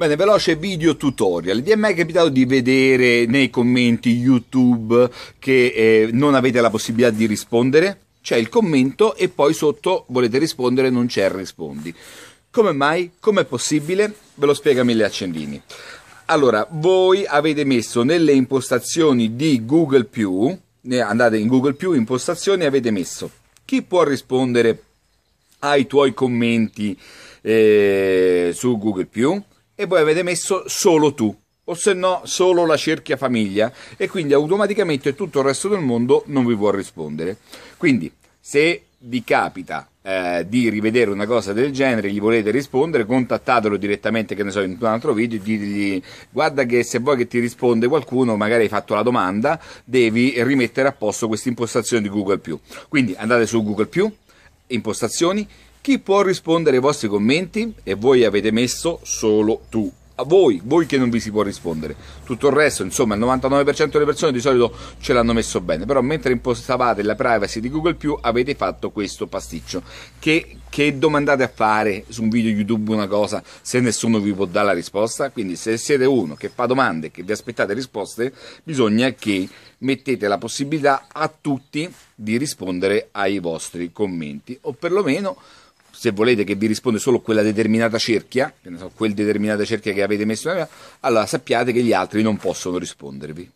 Bene, veloce video tutorial. Vi è mai capitato di vedere nei commenti YouTube che eh, non avete la possibilità di rispondere? C'è il commento e poi sotto volete rispondere, non c'è rispondi. Come mai? Com'è possibile? Ve lo spiega Mille Accendini. Allora, voi avete messo nelle impostazioni di Google Più, andate in Google Più, impostazioni, avete messo chi può rispondere ai tuoi commenti eh, su Google e voi avete messo solo tu o se no solo la cerchia famiglia e quindi automaticamente tutto il resto del mondo non vi può rispondere. Quindi se vi capita eh, di rivedere una cosa del genere, gli volete rispondere, contattatelo direttamente, che ne so, in un altro video, ditegli guarda che se vuoi che ti risponde qualcuno, magari hai fatto la domanda, devi rimettere a posto questa impostazione di Google ⁇ Quindi andate su Google ⁇ impostazioni, chi può rispondere ai vostri commenti? E voi avete messo solo tu. A voi, voi che non vi si può rispondere. Tutto il resto, insomma, il 99% delle persone di solito ce l'hanno messo bene. Però mentre impostavate la privacy di Google avete fatto questo pasticcio. Che, che domandate a fare su un video YouTube una cosa se nessuno vi può dare la risposta? Quindi se siete uno che fa domande e che vi aspettate risposte, bisogna che mettete la possibilità a tutti di rispondere ai vostri commenti o perlomeno se volete che vi risponde solo quella determinata cerchia, quel determinata cerchia che avete messo, allora sappiate che gli altri non possono rispondervi.